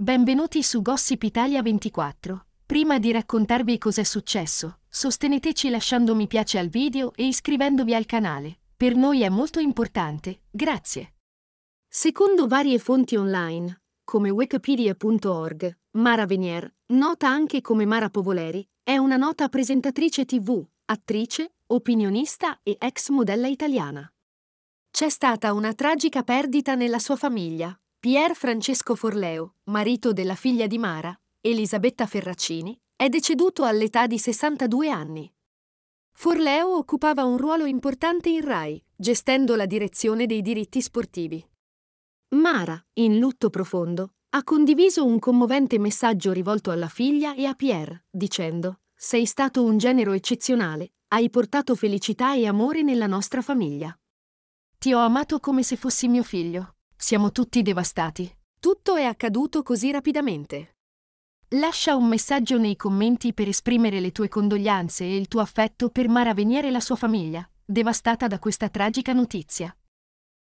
Benvenuti su Gossip Italia 24. Prima di raccontarvi cos'è successo, sosteneteci lasciando mi piace al video e iscrivendovi al canale. Per noi è molto importante, grazie. Secondo varie fonti online, come wikipedia.org, Mara Venier, nota anche come Mara Povoleri, è una nota presentatrice tv, attrice, opinionista e ex modella italiana. C'è stata una tragica perdita nella sua famiglia, Pier Francesco Forleo, marito della figlia di Mara, Elisabetta Ferracini, è deceduto all'età di 62 anni. Forleo occupava un ruolo importante in RAI, gestendo la direzione dei diritti sportivi. Mara, in lutto profondo, ha condiviso un commovente messaggio rivolto alla figlia e a Pierre, dicendo «Sei stato un genero eccezionale, hai portato felicità e amore nella nostra famiglia. Ti ho amato come se fossi mio figlio». Siamo tutti devastati. Tutto è accaduto così rapidamente. Lascia un messaggio nei commenti per esprimere le tue condoglianze e il tuo affetto per Mara Veniere e la sua famiglia, devastata da questa tragica notizia.